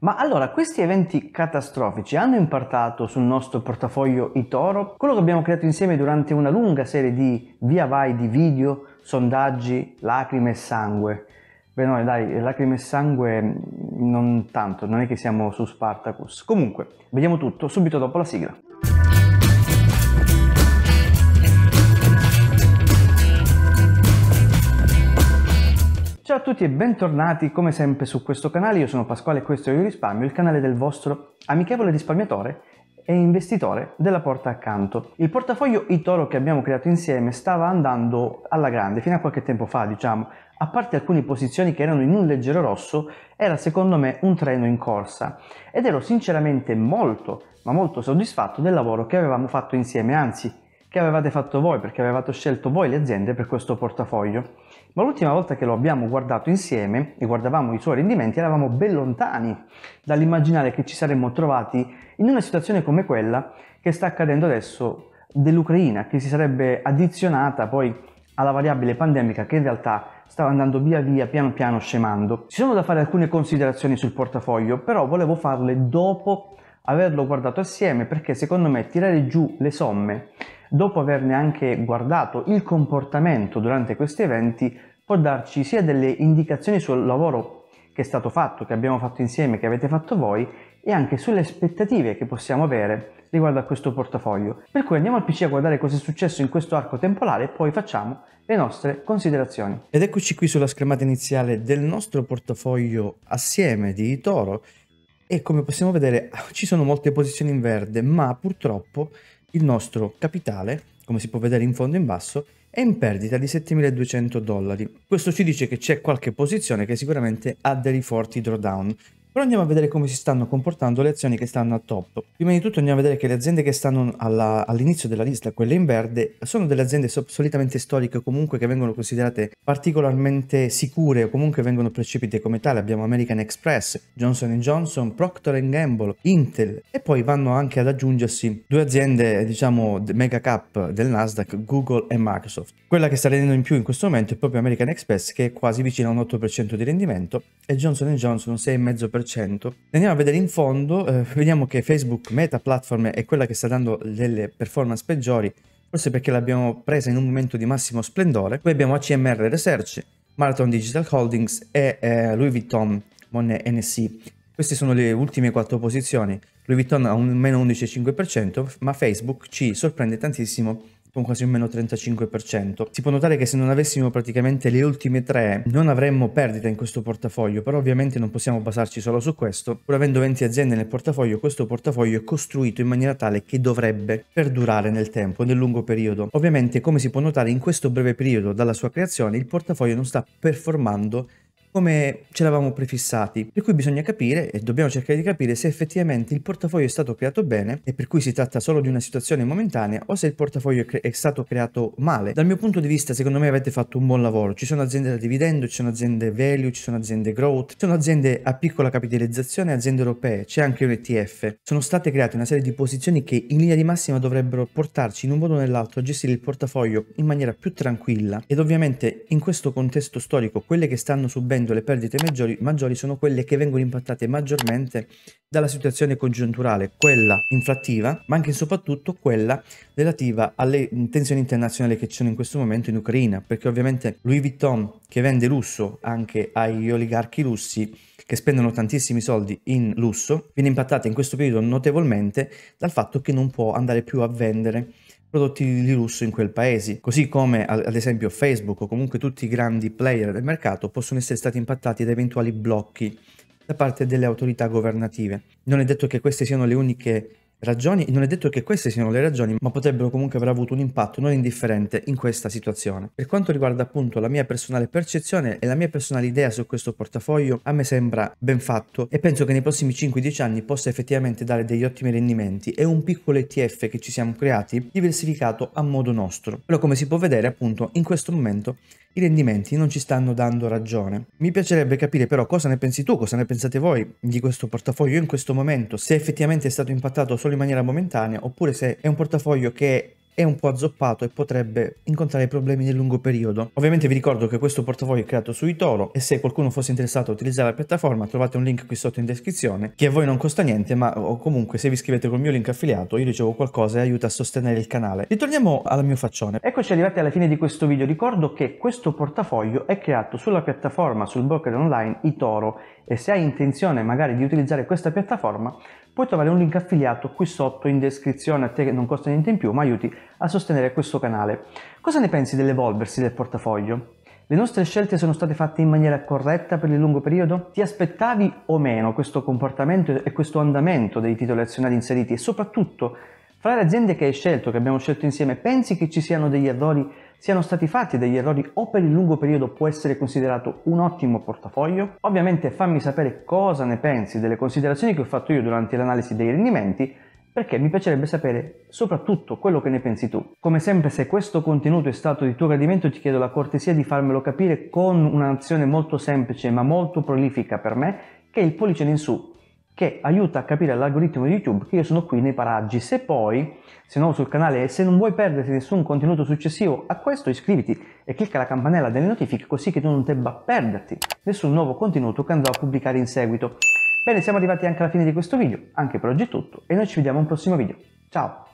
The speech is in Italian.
Ma allora, questi eventi catastrofici hanno impattato sul nostro portafoglio iToro? Quello che abbiamo creato insieme durante una lunga serie di via vai di video, sondaggi, lacrime e sangue. Beh no, dai, lacrime e sangue mm, non tanto, non è che siamo su Spartacus. Comunque, vediamo tutto subito dopo la sigla. Ciao a tutti e bentornati come sempre su questo canale, io sono Pasquale e questo è Io Risparmio, il canale del vostro amichevole risparmiatore e investitore della porta accanto. Il portafoglio Itoro che abbiamo creato insieme stava andando alla grande fino a qualche tempo fa, diciamo, a parte alcune posizioni che erano in un leggero rosso, era secondo me un treno in corsa ed ero sinceramente molto, ma molto soddisfatto del lavoro che avevamo fatto insieme, anzi che avevate fatto voi perché avevate scelto voi le aziende per questo portafoglio ma l'ultima volta che lo abbiamo guardato insieme e guardavamo i suoi rendimenti eravamo ben lontani dall'immaginare che ci saremmo trovati in una situazione come quella che sta accadendo adesso dell'Ucraina, che si sarebbe addizionata poi alla variabile pandemica che in realtà stava andando via via piano piano scemando. Ci sono da fare alcune considerazioni sul portafoglio, però volevo farle dopo averlo guardato assieme perché secondo me tirare giù le somme dopo averne anche guardato il comportamento durante questi eventi può darci sia delle indicazioni sul lavoro che è stato fatto, che abbiamo fatto insieme, che avete fatto voi e anche sulle aspettative che possiamo avere riguardo a questo portafoglio. Per cui andiamo al PC a guardare cosa è successo in questo arco temporale e poi facciamo le nostre considerazioni. Ed eccoci qui sulla schermata iniziale del nostro portafoglio assieme di Toro e come possiamo vedere ci sono molte posizioni in verde, ma purtroppo il nostro capitale, come si può vedere in fondo in basso, è in perdita di 7200 dollari. Questo ci dice che c'è qualche posizione che sicuramente ha dei forti drawdown, però andiamo a vedere come si stanno comportando le azioni che stanno a top. Prima di tutto andiamo a vedere che le aziende che stanno all'inizio all della lista, quelle in verde, sono delle aziende solitamente storiche o comunque che vengono considerate particolarmente sicure o comunque vengono percepite come tale. Abbiamo American Express, Johnson Johnson, Procter Gamble, Intel e poi vanno anche ad aggiungersi due aziende, diciamo, mega cap del Nasdaq, Google e Microsoft. Quella che sta rendendo in più in questo momento è proprio American Express che è quasi vicino a un 8% di rendimento e Johnson Johnson 6,5% 2%. Andiamo a vedere in fondo, eh, vediamo che Facebook Meta Platform è quella che sta dando delle performance peggiori, forse perché l'abbiamo presa in un momento di massimo splendore. Poi abbiamo ACMR Research, Marathon Digital Holdings e eh, Louis Vuitton Monet NC. Queste sono le ultime quattro posizioni. Louis Vuitton ha un meno 11,5%, ma Facebook ci sorprende tantissimo con quasi un meno 35%. Si può notare che se non avessimo praticamente le ultime tre non avremmo perdita in questo portafoglio, però ovviamente non possiamo basarci solo su questo. Pur avendo 20 aziende nel portafoglio, questo portafoglio è costruito in maniera tale che dovrebbe perdurare nel tempo, nel lungo periodo. Ovviamente, come si può notare, in questo breve periodo dalla sua creazione il portafoglio non sta performando come ce l'avamo prefissati, per cui bisogna capire e dobbiamo cercare di capire se effettivamente il portafoglio è stato creato bene e per cui si tratta solo di una situazione momentanea o se il portafoglio è, è stato creato male. Dal mio punto di vista secondo me avete fatto un buon lavoro, ci sono aziende da dividendo, ci sono aziende value, ci sono aziende growth, ci sono aziende a piccola capitalizzazione, aziende europee, c'è anche un ETF. Sono state create una serie di posizioni che in linea di massima dovrebbero portarci in un modo o nell'altro a gestire il portafoglio in maniera più tranquilla ed ovviamente in questo contesto storico quelle che stanno subendo crescendo le perdite maggiori, maggiori sono quelle che vengono impattate maggiormente dalla situazione congiunturale, quella inflattiva, ma anche e soprattutto quella relativa alle tensioni internazionali che ci sono in questo momento in Ucraina, perché ovviamente Louis Vuitton che vende lusso anche agli oligarchi russi che spendono tantissimi soldi in lusso, viene impattata in questo periodo notevolmente dal fatto che non può andare più a vendere prodotti di lusso in quel paese, così come ad esempio Facebook o comunque tutti i grandi player del mercato possono essere stati impattati da eventuali blocchi da parte delle autorità governative. Non è detto che queste siano le uniche ragioni, non è detto che queste siano le ragioni, ma potrebbero comunque aver avuto un impatto non indifferente in questa situazione. Per quanto riguarda appunto la mia personale percezione e la mia personale idea su questo portafoglio, a me sembra ben fatto e penso che nei prossimi 5-10 anni possa effettivamente dare degli ottimi rendimenti e un piccolo ETF che ci siamo creati diversificato a modo nostro. Però come si può vedere appunto in questo momento i rendimenti non ci stanno dando ragione. Mi piacerebbe capire però cosa ne pensi tu, cosa ne pensate voi di questo portafoglio in questo momento, se effettivamente è stato impattato solo in maniera momentanea oppure se è un portafoglio che è un po' azzoppato e potrebbe incontrare problemi nel lungo periodo. Ovviamente vi ricordo che questo portafoglio è creato su Itoro e se qualcuno fosse interessato a utilizzare la piattaforma trovate un link qui sotto in descrizione che a voi non costa niente ma o comunque se vi iscrivete col mio link affiliato io ricevo qualcosa e aiuta a sostenere il canale. Ritorniamo alla mia faccione. Eccoci arrivati alla fine di questo video. Ricordo che questo portafoglio è creato sulla piattaforma, sul broker online Itoro e se hai intenzione magari di utilizzare questa piattaforma puoi trovare un link affiliato qui sotto in descrizione, a te che non costa niente in più, ma aiuti a sostenere questo canale. Cosa ne pensi dell'evolversi del portafoglio? Le nostre scelte sono state fatte in maniera corretta per il lungo periodo? Ti aspettavi o meno questo comportamento e questo andamento dei titoli azionari inseriti? E soprattutto, fra le aziende che hai scelto, che abbiamo scelto insieme, pensi che ci siano degli errori siano stati fatti degli errori o per il lungo periodo può essere considerato un ottimo portafoglio? Ovviamente fammi sapere cosa ne pensi delle considerazioni che ho fatto io durante l'analisi dei rendimenti perché mi piacerebbe sapere soprattutto quello che ne pensi tu. Come sempre se questo contenuto è stato di tuo gradimento ti chiedo la cortesia di farmelo capire con un'azione molto semplice ma molto prolifica per me che è il pollice in su che aiuta a capire l'algoritmo di YouTube che io sono qui nei paraggi. Se poi sei nuovo sul canale e se non vuoi perderti nessun contenuto successivo a questo iscriviti e clicca la campanella delle notifiche così che tu non debba perderti nessun nuovo contenuto che andrò a pubblicare in seguito. Bene, siamo arrivati anche alla fine di questo video, anche per oggi è tutto e noi ci vediamo al prossimo video. Ciao!